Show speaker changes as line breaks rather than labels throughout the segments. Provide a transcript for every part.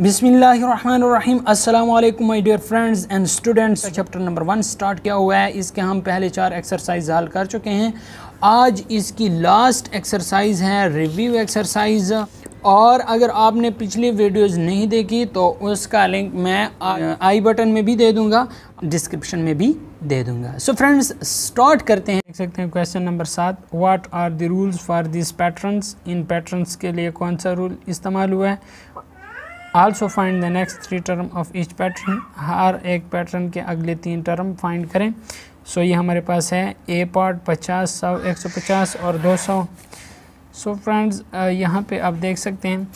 बिसमीम अल्लाम my dear friends and students chapter number one start किया हुआ है इसके हम पहले चार एक्सरसाइज हल कर चुके हैं आज इसकी लास्ट एक्सरसाइज है रिव्यू एक्सरसाइज और अगर आपने पिछली वीडियोस नहीं देखी तो उसका लिंक मैं आई बटन में भी दे दूंगा डिस्क्रिप्शन में भी दे दूंगा सो फ्रेंड्स स्टार्ट करते हैं देख सकते हैं क्वेश्चन नंबर सात what are the rules for this patterns in patterns के लिए कौन सा रूल इस्तेमाल हुआ है also find the next three term of each pattern हर एक पैटर्न के अगले तीन टर्म फाइंड करें सो so, ये हमारे पास है ए पार्ट पचास सौ एक सौ पचास और दो सौ सो फ्रेंड्स यहाँ पे आप देख सकते हैं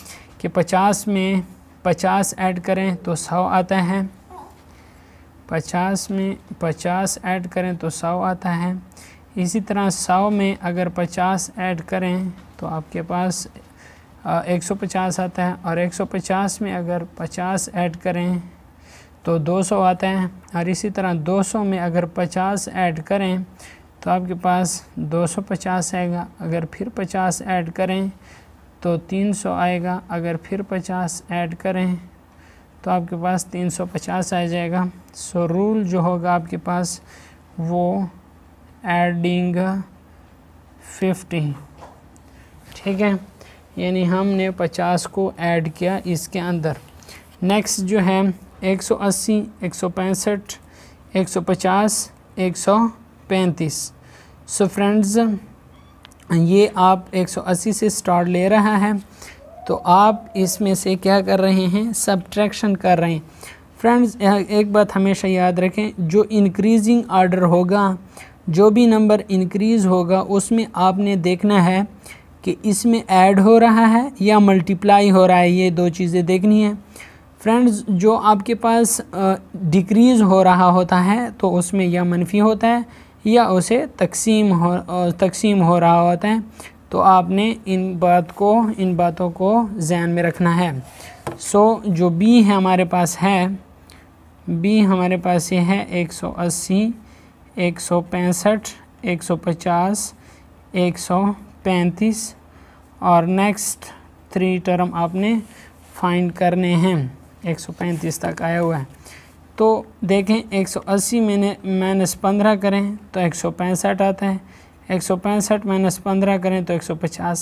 कि पचास में पचास ऐड करें तो सौ आता है पचास में पचास ऐड करें तो सौ आता है इसी तरह सौ में अगर पचास ऐड करें तो आपके पास 150 आता है और 150 में अगर 50 ऐड करें तो 200 आता है और इसी तरह 200 में अगर 50 ऐड करें तो आपके पास 250 आएगा अगर फिर 50 ऐड करें तो 300 आएगा अगर फिर 50 ऐड करें तो आपके पास 350 आ जाएगा सो रूल जो होगा आपके पास वो एडिंग 50 ठीक है यानी हमने 50 को ऐड किया इसके अंदर नेक्स्ट जो है 180, 165, 150, 135 सो फ्रेंड्स ये आप 180 से स्टार्ट ले रहा है तो आप इसमें से क्या कर रहे हैं सब्ट्रैक्शन कर रहे हैं फ्रेंड्स एक बात हमेशा याद रखें जो इंक्रीजिंग आर्डर होगा जो भी नंबर इंक्रीज़ होगा उसमें आपने देखना है कि इसमें ऐड हो रहा है या मल्टीप्लाई हो रहा है ये दो चीज़ें देखनी है फ्रेंड्स जो आपके पास डिक्रीज़ हो रहा होता है तो उसमें या मनफी होता है या उसे तकसीम हो तकसीम हो रहा होता है तो आपने इन बात को इन बातों को जहन में रखना है सो so, जो बी है हमारे पास है बी हमारे पास ये है 180, 165, 150, 135 और नेक्स्ट थ्री टर्म आपने फाइंड करने हैं 135 तक आया हुआ है तो देखें 180 मैंने माइनस पंद्रह करें तो एक आता है एक सौ पैंसठ माइनस पंद्रह करें तो 150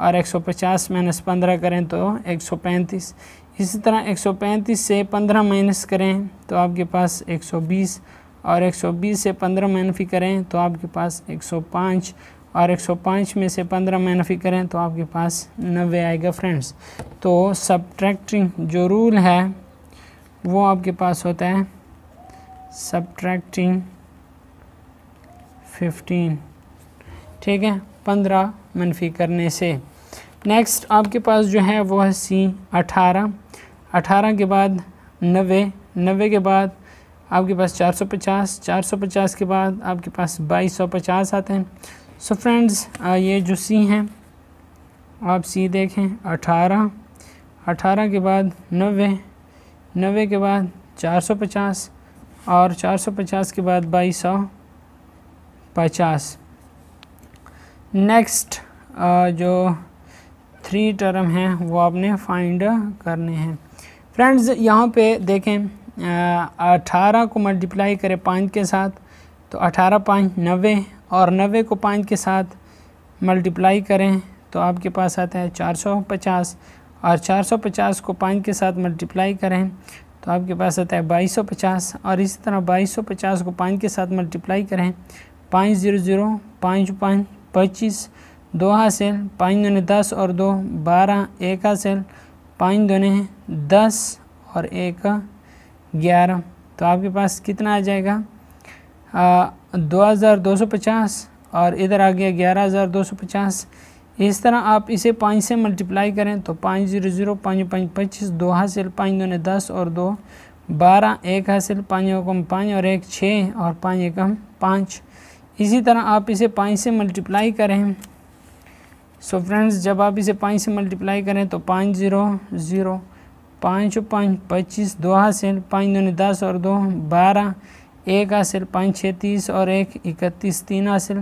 और 150 माइनस पंद्रह करें तो 135 इसी तरह 135 से 15 माइनस करें तो आपके पास 120 और 120 से 15 माइनफी करें तो आपके पास 105 और 105 में से 15 मनफी करें तो आपके पास 90 आएगा फ्रेंड्स तो सब्ट्रैक्टिंग जो रूल है वो आपके पास होता है सब्ट्रैक्टिंग 15 ठीक है 15 मनफी करने से नेक्स्ट आपके पास जो है वो है सी 18 18 के बाद 90 नबे के बाद आपके पास 450 450 के बाद आपके पास 2250 आते हैं सो फ्रेंड्स ये जो सी हैं आप सी देखें अठारह अठारह के बाद नबे नबे के बाद चार सौ पचास और चार सौ पचास के बाद बाईस सौ पचास नेक्स्ट जो थ्री टर्म हैं वो आपने फाइंड करने हैं फ्रेंड्स यहाँ पे देखें अठारह को मल्टीप्लाई करें पाँच के साथ तो अठारह पाँच नबे और नबे को पाँच के साथ मल्टीप्लाई करें तो आपके पास आता है चार सौ पचास और चार सौ पचास को पाँच के साथ मल्टीप्लाई करें तो आपके पास आता है बाईस सौ पचास और इसी तरह बाईस सौ पचास को पाँच के साथ मल्टीप्लाई करें पाँच ज़ीरो ज़ीरो पाँच पाँच पच्चीस दो हासिल पाँच दोने दस और दो बारह एक हासिल पाँच दोने दस और एक ग्यारह तो आपके पास कितना आ जाएगा 2250 और इधर आ गया 11250 इस तरह आप इसे पाँच से मल्टीप्लाई करें तो पाँच जीरो जीरो पाँच पाँच पच्चीस दो हासिल पाँच दो ने दस और दो बारह एक हासिल पाँच एकम पाँच और एक छः और पाँच एकम पाँच इसी तरह आप इसे पाँच से मल्टीप्लाई करें सो so फ्रेंड्स जब आप इसे पाँच से मल्टीप्लाई करें तो पाँच ज़ीरो ज़ीरो पाँच पाँच पच्चीस दो हासिल पाँच दो ने दस और दो बारह एक हासिल पाँच छः तीस और एक इकतीस तीन हासिल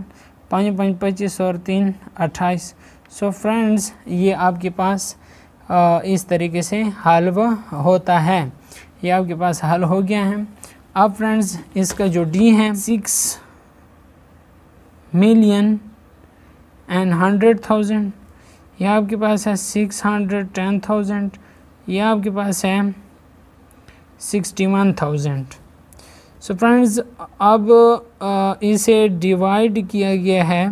पाँच पाँच पच्चीस और तीन अट्ठाईस सो फ्रेंड्स ये आपके पास इस तरीके से हल होता है ये आपके पास हल हो गया है अब फ्रेंड्स इसका जो डी है six million and hundred thousand यह आपके पास है सिक्स हंड्रेड टेन थाउजेंड यह आपके पास है sixty one thousand so friends अब इसे डिवाइड किया गया है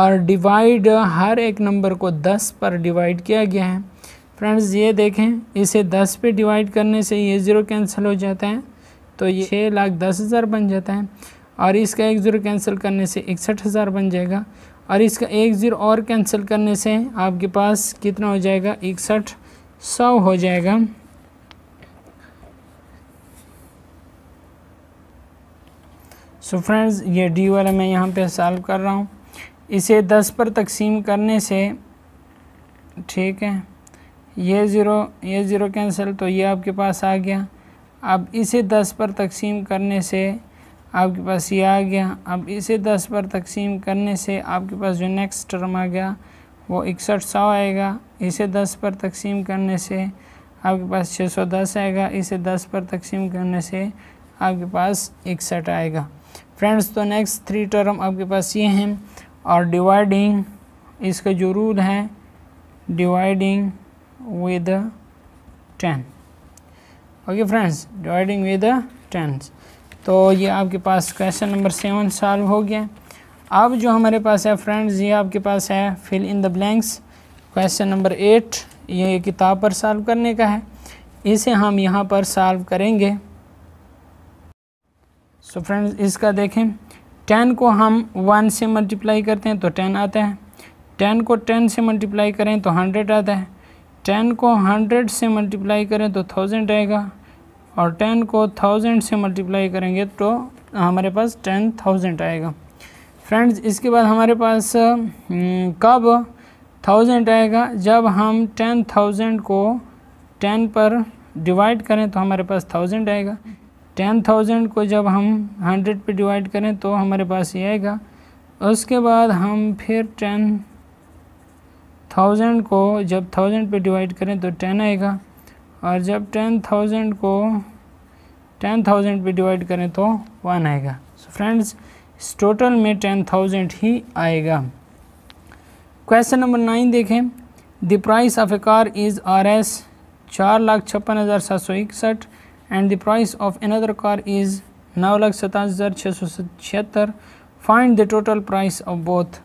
और डिवाइड हर एक नंबर को दस पर डिवाइड किया गया है फ्रेंड्स ये देखें इसे दस पे डिवाइड करने से ये ज़ीरो कैंसिल हो जाता है तो ये छः लाख दस हज़ार बन जाता है और इसका एक ज़ीरो कैंसिल करने से इकसठ हज़ार बन जाएगा और इसका एक ज़ीरो और कैंसिल करने से आपके पास कितना हो जाएगा इकसठ सौ हो जाएगा सो फ्रेंड्स ये डी वाला मैं यहाँ पे सॉल्व कर रहा हूँ इसे दस पर तकसीम करने से ठीक है ये ज़ीरो ये ज़ीरो कैंसिल तो ये आपके पास आ गया अब इसे दस पर तकसीम करने से आपके पास ये आ गया अब इसे दस पर तकसीम करने से आपके पास जो नेक्स्ट टर्म आ गया वो इकसठ सौ आएगा इसे दस पर तकसीम करने से आपके पास छः सौ दस आएगा इसे दस पर तकसीम करने से आपके पास एक सेट आएगा फ्रेंड्स तो नेक्स्ट थ्री टर्म आपके पास ये हैं और डिवाइडिंग इसका जो रूल है dividing with ten okay friends dividing with ten तो ये आपके पास क्वेश्चन नंबर सेवन सॉल्व हो गया अब जो हमारे पास है फ्रेंड्स ये आपके पास है fill in the blanks question number eight ये किताब पर सॉल्व करने का है इसे हम यहाँ पर सॉल्व करेंगे सो so फ्रेंड्स इसका देखें टेन को हम वन से मल्टीप्लाई करते हैं तो टेन आता है टेन को टेन से मल्टीप्लाई करें तो हंड्रेड आता है टेन को हंड्रेड से मल्टीप्लाई करें तो थाउजेंड आएगा और टेन को थाउजेंड से मल्टीप्लाई करेंगे तो हमारे पास टेन थाउजेंड आएगा फ्रेंड्स इसके बाद हमारे पास हम्म, कब थाउजेंड आएगा जब हम टेन थाउजेंड को टेन पर डिवाइड करें तो हमारे पास थाउजेंड आएगा टेन थाउजेंड को जब हम हंड्रेड पे डिवाइड करें तो हमारे पास ये आएगा उसके बाद हम फिर टेन थाउजेंड को जब थाउजेंड पे डिवाइड करें तो टेन आएगा और जब टेन थाउजेंड को टेन थाउजेंड पर डिवाइड करें तो वन आएगा सो फ्रेंड्स इस टोटल में टेन थाउजेंड ही आएगा क्वेश्चन नंबर नाइन देखें the price of a car is R S चार लाख छप्पन हज़ार सात सौ इकसठ and the price of another car is नौ लाख सतास हज़ार छः सौ छिहत्तर find the total price of both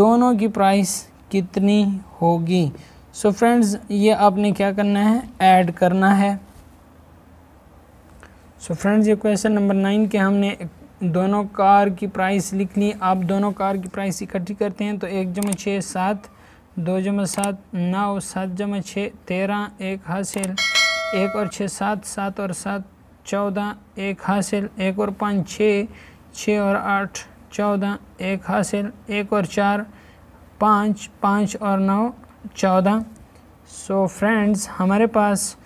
दोनों की प्राइस कितनी होगी सो so फ्रेंड्स ये आपने क्या करना है ऐड करना है सो so फ्रेंड्स ये क्वेश्चन नंबर नाइन के हमने दोनों कार की प्राइस लिख ली आप दोनों कार की प्राइस इकट्ठी करते हैं तो एक जमा छः सात दो जमा सात नौ सात जमा छः तेरह एक हासिल एक और छः सात सात और सात चौदह एक हासिल एक और पाँच छः छः और आठ चौदह एक हासिल एक और चार पाँच पाँच और नौ चौदह सो फ्रेंड्स हमारे पास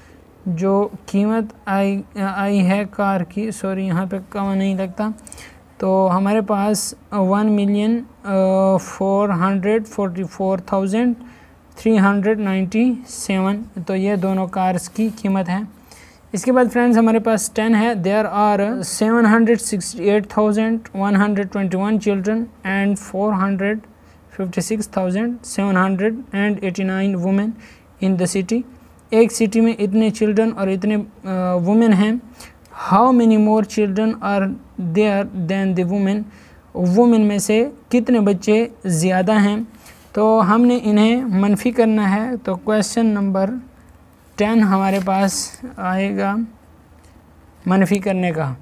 जो कीमत आई आई है कार की सॉरी यहाँ पे कम नहीं लगता तो हमारे पास one million four hundred forty four thousand 397 तो ये दोनों कार्स की कीमत है इसके बाद फ्रेंड्स हमारे पास टेन है there are seven hundred sixty eight thousand one hundred twenty one children and four hundred fifty six thousand seven hundred and eighty nine women in the city एक सिटी में इतने चिल्ड्रन और इतने women हैं how many more children are there than the women women में से कितने बच्चे ज़्यादा हैं तो हमने इन्हें मनफी करना है तो क्वेश्चन नंबर टेन हमारे पास आएगा मनफी करने का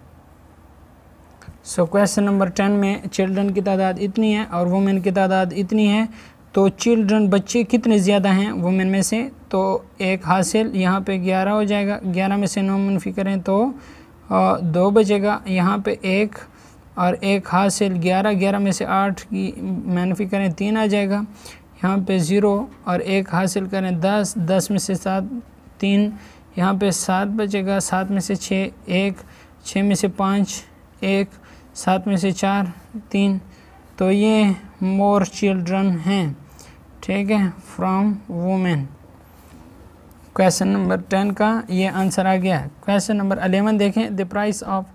सो क्वेश्चन नंबर टेन में चिल्ड्रन की तादाद इतनी है और वुमेन की तादाद इतनी है तो चिल्ड्रन बच्चे कितने ज़्यादा हैं वुमेन में से तो एक हासिल यहाँ पे ग्यारह हो जाएगा ग्यारह में से नौ मनफी करें तो दो बजेगा यहाँ पे एक और एक हासिल ग्यारह ग्यारह में से आठ की मैनफी करें तीन आ जाएगा यहाँ पे ज़ीरो और एक हासिल करें दस दस में से सात तीन यहाँ पे सात बचेगा सात में से छः एक छः में से पाँच एक सात में से चार तीन तो ये मोर चिल्ड्रन हैं ठीक है from women question number ten का ये आंसर आ गया क्वेश्चन नंबर अलेवन देखें the price of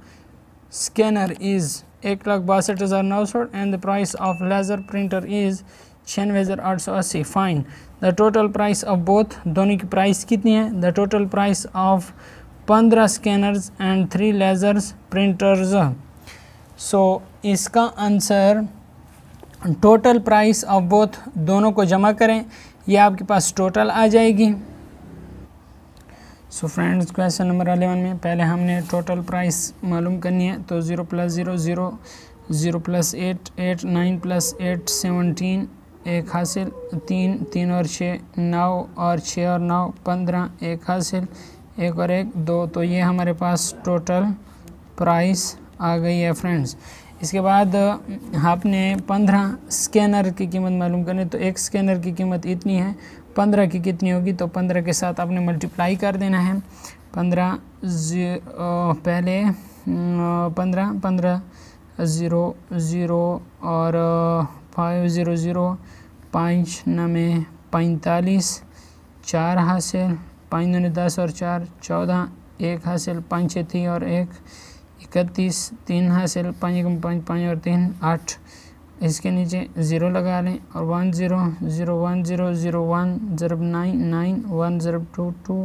scanner is एक लाख बासठ हज़ार नौ सौ and the price of laser printer is छियानवे हज़ार आठ सौ अस्सी find the total price of both दोनों की प्राइस कितनी है द टोटल प्राइस ऑफ पंद्रह scanners and three lasers printers so इसका answer total price of both दोनों को जमा करें यह आपके पास टोटल आ जाएगी so friends question number eleven में पहले हमने टोटल प्राइस मालूम करनी है तो zero plus zero zero zero plus eight eight nine plus eight seventeen एक हासिल तीन तीन और छः नौ और छः और नौ पंद्रह एक हासिल एक और एक दो तो ये हमारे पास टोटल प्राइस आ गई है फ्रेंड्स इसके बाद आपने पंद्रह स्कैनर की कीमत मालूम करनी तो एक स्कैनर की कीमत इतनी है पंद्रह की कितनी होगी तो पंद्रह के साथ आपने मल्टीप्लाई कर देना है पंद्रह पहले पंद्रह पंद्रह ज़ीरो ज़ीरो और फाइव ज़ीरो ज़ीरो पाँच नमे पैंतालीस चार हासिल पाँच नौ दस और चार चौदह एक हासिल पाँच तीन और एक इकतीस तीन हासिल पाँच एक पाँच पाँच और तीन आठ इसके नीचे ज़ीरो लगा लें और one zero zero one zero zero one ज़रब नाइन नाइन वन ज़रब टू टू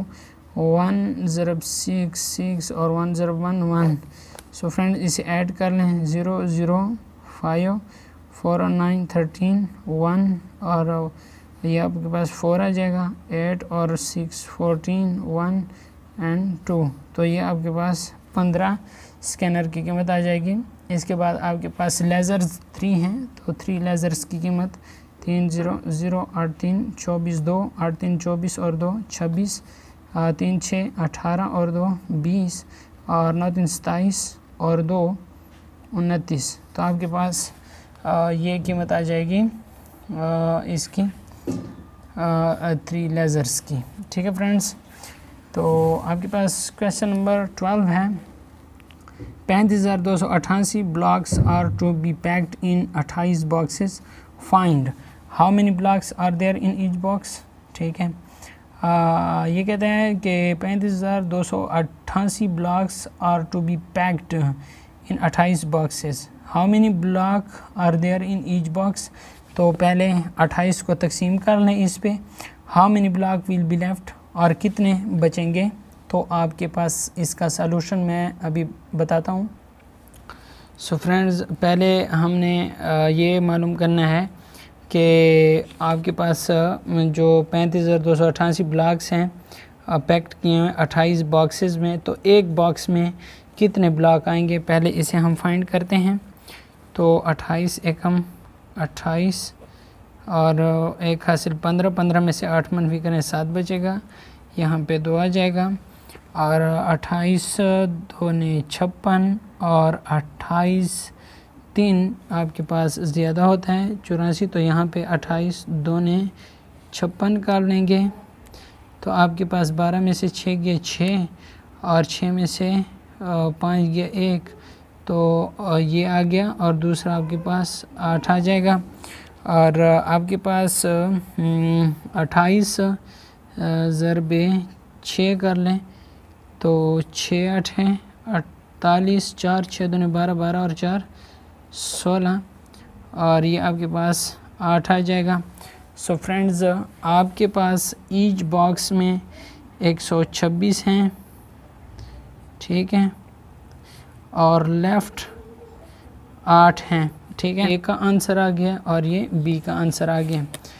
वन ज़रब सिक्स सिक्स और वन ज़रब वन वन सो फ्रेंड इसे ऐड कर लें ज़ीरो ज़ीरो फाइव फोर और नाइन थर्टीन वन और ये आपके पास फोर आ जाएगा एट और six fourteen one and two तो ये आपके पास पंद्रह स्कैनर की कीमत आ जाएगी इसके बाद आपके पास लेज़र्स थ्री हैं तो थ्री लेज़र्स की कीमत तीन ज़ीरो ज़ीरो आठ तीन चौबीस दो आठ तीन चौबीस और दो छब्बीस तीन छः अठारह और दो बीस और नौ तीन सताईस और दो उनतीस तो आपके पास ये कीमत आ जाएगी इसकी थ्री लेज़र्स की ठीक है फ्रेंड्स तो आपके पास क्वेश्चन नंबर ट्वेल्व है पैंतीस हज़ार दो सौ अट्ठासी blocks are to be packed in अट्ठाईस boxes find how many blocks are there in each box ठीक है आ, ये कहते हैं कि पैंतीस हज़ार दो सौ अट्ठासी blocks are to be packed in अट्ठाईस boxes how many block are there in each box तो पहले अट्ठाईस को तकसीम कर लें इस पर how many block will be left और कितने बचेंगे तो आपके पास इसका सलूशन मैं अभी बताता हूँ सो फ्रेंड्स पहले हमने ये मालूम करना है कि आपके पास जो पैंतीस हज़ार दो सौ अट्ठासी ब्लॉक्स हैं पैक्ट किए हुए अट्ठाईस बॉक्सेस में तो एक बॉक्स में कितने ब्लॉक आएंगे पहले इसे हम फाइंड करते हैं तो अट्ठाईस एकम अट्ठाईस और एक हासिल पंद्रह पंद्रह में से आठ मनफी करें सात बचेगा यहाँ पे दो आ जाएगा और अट्ठाईस दो ने छप्पन और अट्ठाईस तीन आपके पास ज़्यादा होता है चौरासी तो यहाँ पे अट्ठाईस दो ने छप्पन काट लेंगे तो आपके पास बारह में से छः गया छः और छः में से पाँच गया एक तो ये आ गया और दूसरा आपके पास आठ आ जाएगा और आपके पास हम्म, अट्ठाईस ज़रबे छः कर लें तो छः आठ हैं अड़तालीस चार छः दोनों बारह बारह और चार सोलह और ये आपके पास आठ आ जाएगा सो so फ्रेंड्स आपके पास ईच बॉक्स में एक सौ छब्बीस हैं ठीक है और लेफ़्ट आठ हैं ठीक है ए का आंसर आ गया और ये बी का आंसर आ गया